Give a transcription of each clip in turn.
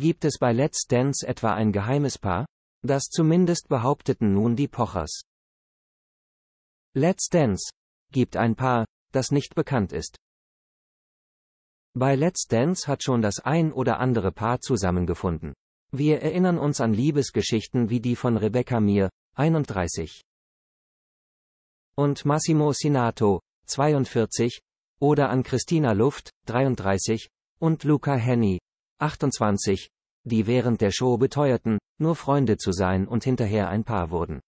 Gibt es bei Let's Dance etwa ein geheimes Paar? Das zumindest behaupteten nun die Pochers. Let's Dance. Gibt ein Paar, das nicht bekannt ist. Bei Let's Dance hat schon das ein oder andere Paar zusammengefunden. Wir erinnern uns an Liebesgeschichten wie die von Rebecca Mir, 31. Und Massimo Sinato, 42, oder an Christina Luft, 33, und Luca Henny, 28, die während der Show beteuerten, nur Freunde zu sein und hinterher ein Paar wurden.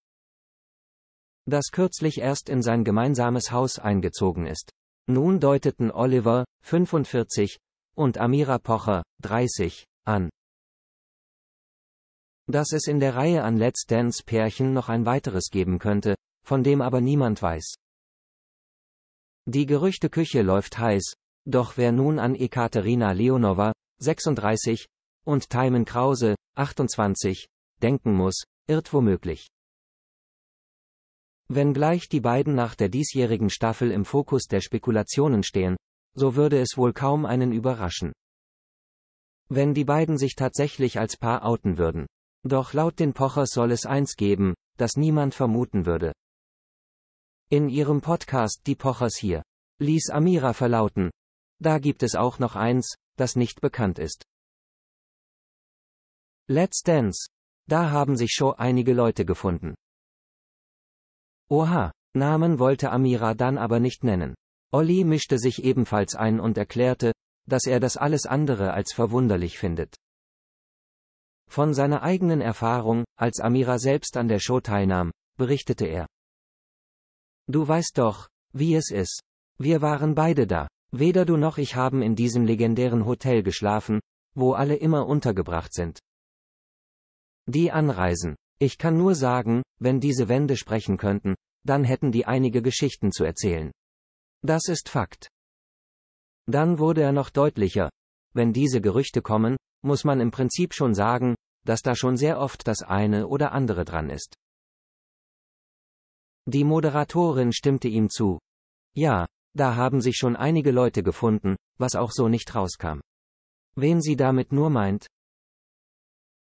Das kürzlich erst in sein gemeinsames Haus eingezogen ist. Nun deuteten Oliver, 45, und Amira Pocher, 30, an. Dass es in der Reihe an Let's Dance Pärchen noch ein weiteres geben könnte, von dem aber niemand weiß. Die Gerüchteküche läuft heiß, doch wer nun an Ekaterina Leonova, 36, und Timon Krause, 28, denken muss, irrt womöglich. Wenngleich die beiden nach der diesjährigen Staffel im Fokus der Spekulationen stehen, so würde es wohl kaum einen überraschen. Wenn die beiden sich tatsächlich als Paar outen würden. Doch laut den Pochers soll es eins geben, das niemand vermuten würde. In ihrem Podcast Die Pochers hier ließ Amira verlauten. Da gibt es auch noch eins, das nicht bekannt ist. Let's Dance. Da haben sich schon einige Leute gefunden. Oha, Namen wollte Amira dann aber nicht nennen. Olli mischte sich ebenfalls ein und erklärte, dass er das alles andere als verwunderlich findet. Von seiner eigenen Erfahrung, als Amira selbst an der Show teilnahm, berichtete er. Du weißt doch, wie es ist. Wir waren beide da. Weder du noch ich haben in diesem legendären Hotel geschlafen, wo alle immer untergebracht sind. Die Anreisen. Ich kann nur sagen, wenn diese Wände sprechen könnten, dann hätten die einige Geschichten zu erzählen. Das ist Fakt. Dann wurde er noch deutlicher. Wenn diese Gerüchte kommen, muss man im Prinzip schon sagen, dass da schon sehr oft das eine oder andere dran ist. Die Moderatorin stimmte ihm zu. Ja, da haben sich schon einige Leute gefunden, was auch so nicht rauskam. Wen sie damit nur meint,